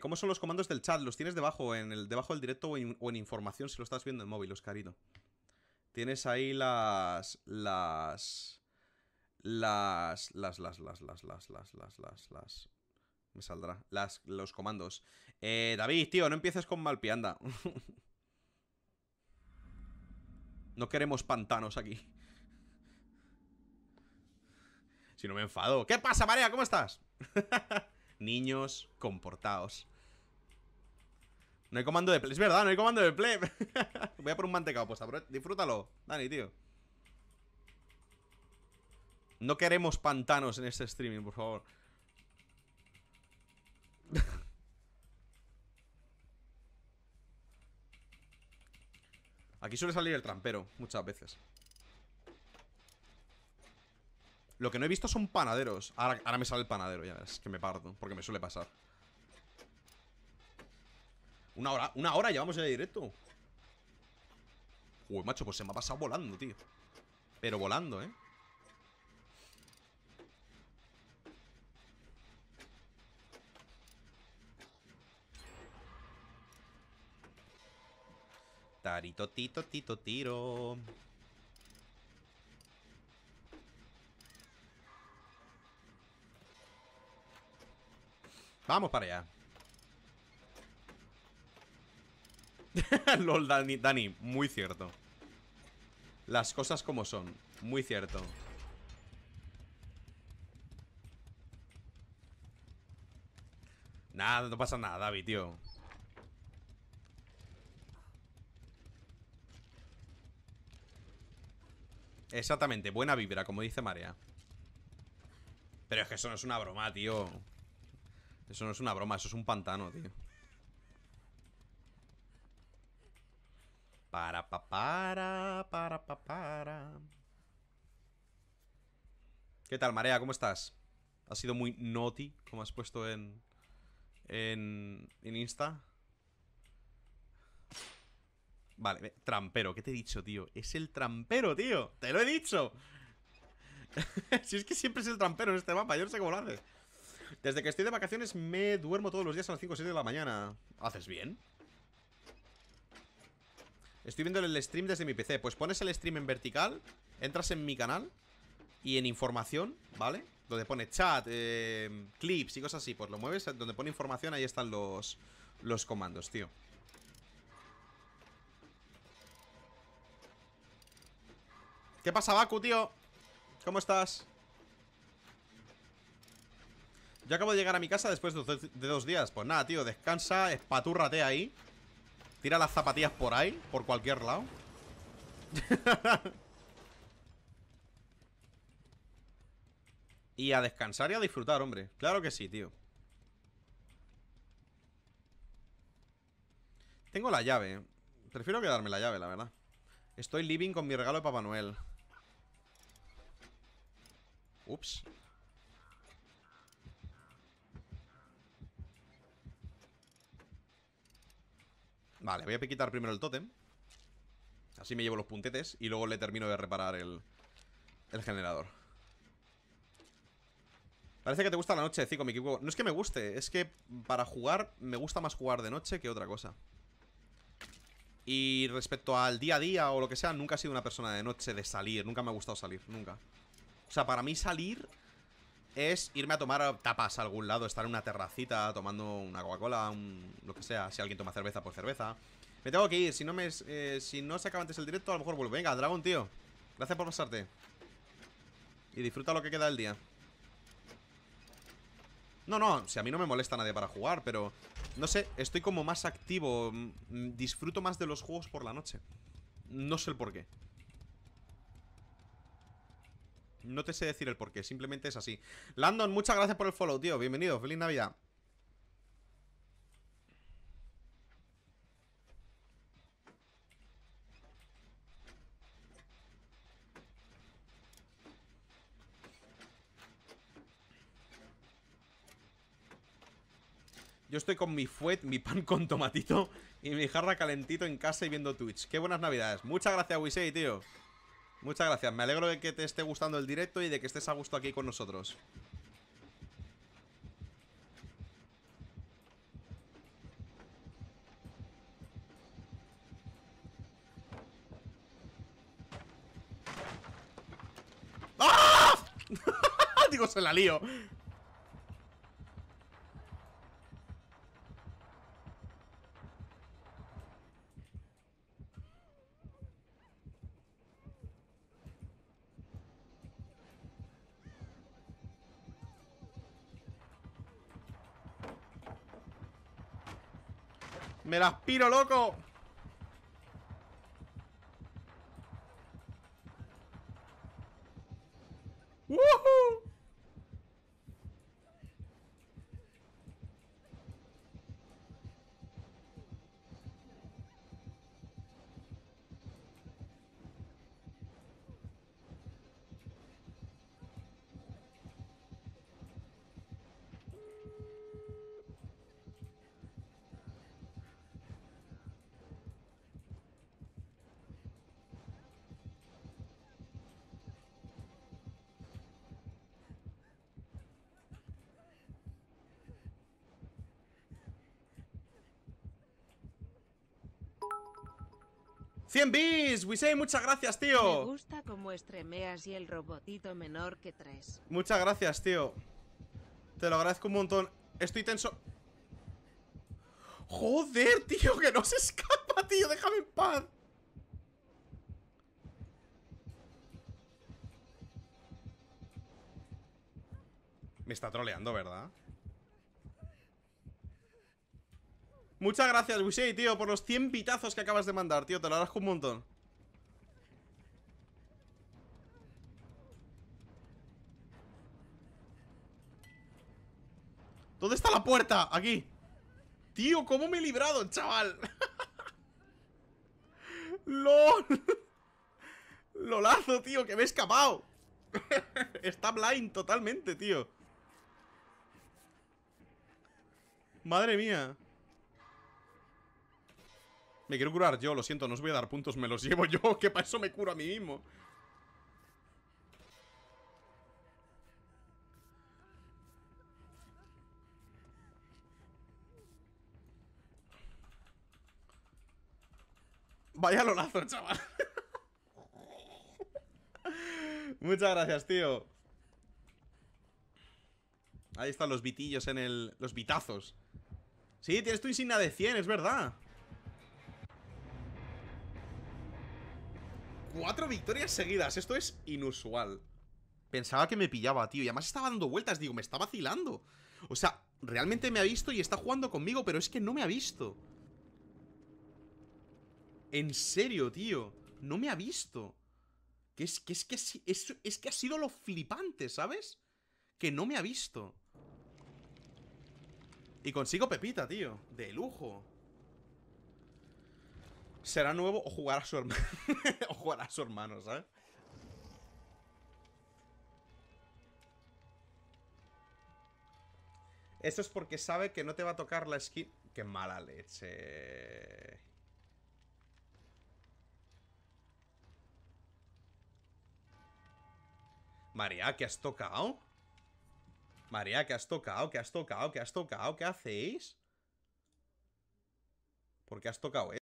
¿Cómo son los comandos del chat? ¿Los tienes debajo en el, debajo del directo o en, información si lo estás viendo en móvil, Oscarito? Tienes ahí las... Las... Las... Las, las, las, las, las, las, las, las, las... Me saldrá. Las, los comandos. Eh, David, tío, no empieces con malpianda. no queremos pantanos aquí. Si no me enfado. ¿Qué pasa, Marea? ¿Cómo estás? Niños, comportados No hay comando de play Es verdad, no hay comando de play Voy a por un mantecado, pues disfrútalo, Dani, tío. No queremos pantanos en este streaming, por favor. Aquí suele salir el trampero, muchas veces. Lo que no he visto son panaderos Ahora, me sale el panadero, ya Es Que me parto, porque me suele pasar Una hora, una hora llevamos ya de directo Uy, macho, pues se me ha pasado volando, tío Pero volando, ¿eh? Tarito, tito, tito, tiro Vamos para allá. LOL, Dani, Dani, muy cierto. Las cosas como son, muy cierto. Nada, no pasa nada, David, tío. Exactamente, buena vibra, como dice Marea. Pero es que eso no es una broma, tío. Eso no es una broma, eso es un pantano, tío. Para, para para, para, para. ¿Qué tal, Marea? ¿Cómo estás? Ha sido muy naughty, como has puesto en, en, en Insta? Vale, trampero, ¿qué te he dicho, tío? Es el trampero, tío, te lo he dicho Si es que siempre es el trampero en este mapa, yo no sé cómo lo haces desde que estoy de vacaciones me duermo todos los días a las 5 o 6 de la mañana. ¿Haces bien? Estoy viendo el stream desde mi PC. Pues pones el stream en vertical, entras en mi canal y en información, ¿vale? Donde pone chat, eh, clips y cosas así. Pues lo mueves, donde pone información, ahí están los, los comandos, tío. ¿Qué pasa, Baku, tío? ¿Cómo estás? Yo acabo de llegar a mi casa después de dos días Pues nada, tío, descansa, espatúrrate ahí Tira las zapatillas por ahí Por cualquier lado Y a descansar y a disfrutar, hombre Claro que sí, tío Tengo la llave ¿eh? Prefiero quedarme la llave, la verdad Estoy living con mi regalo de Papá Noel Ups Vale, voy a quitar primero el tótem Así me llevo los puntetes Y luego le termino de reparar el, el generador Parece que te gusta la noche, Zico, mi equipo No es que me guste, es que para jugar Me gusta más jugar de noche que otra cosa Y respecto al día a día o lo que sea Nunca he sido una persona de noche de salir Nunca me ha gustado salir, nunca O sea, para mí salir es irme a tomar tapas a algún lado, estar en una terracita tomando una Coca-Cola, un, lo que sea. Si alguien toma cerveza, pues cerveza. Me tengo que ir, si no me eh, si no se acaba antes el directo, a lo mejor vuelvo. Venga, dragón, tío. Gracias por pasarte. Y disfruta lo que queda del día. No, no, si a mí no me molesta nadie para jugar, pero no sé, estoy como más activo, mm, disfruto más de los juegos por la noche. No sé el por qué. No te sé decir el porqué, simplemente es así. Landon, muchas gracias por el follow, tío. Bienvenido, feliz Navidad. Yo estoy con mi fuet, mi pan con tomatito y mi jarra calentito en casa y viendo Twitch. Qué buenas navidades. Muchas gracias, Wisei, tío. Muchas gracias, me alegro de que te esté gustando el directo y de que estés a gusto aquí con nosotros. ¡Ah! Digo, se la lío. ¡Me las piro, loco! 100 bits, Wisei, muchas gracias, tío. Me gusta como estremeas y el robotito menor que tres. Muchas gracias, tío. Te lo agradezco un montón. Estoy tenso. Joder, tío, que no se escapa, tío. Déjame en paz. Me está troleando, ¿verdad? Muchas gracias, Wisei, tío, por los 100 pitazos que acabas de mandar, tío. Te lo agradezco un montón. ¿Dónde está la puerta? Aquí. Tío, ¿cómo me he librado, chaval? ¡Lol! ¡Lolazo, tío! ¡Que me he escapado! Está blind totalmente, tío. Madre mía. Me quiero curar yo, lo siento, no os voy a dar puntos, me los llevo yo, que para eso me curo a mí mismo. Vaya lolazo, chaval. Muchas gracias, tío. Ahí están los bitillos en el... Los bitazos. Sí, tienes tu insignia de 100, es verdad. Cuatro victorias seguidas, esto es inusual Pensaba que me pillaba, tío Y además estaba dando vueltas, digo, me está vacilando O sea, realmente me ha visto y está jugando conmigo Pero es que no me ha visto En serio, tío No me ha visto Que es que, es que, es que ha sido lo flipante, ¿sabes? Que no me ha visto Y consigo Pepita, tío De lujo será nuevo o jugar a su hermano. o jugar a su hermano, ¿sabes? Eso es porque sabe que no te va a tocar la skin. Qué mala leche. María, ¿qué has tocado? María, ¿qué has tocado? ¿Qué has tocado? ¿Qué has tocado? ¿Qué hacéis? ¿Por qué has tocado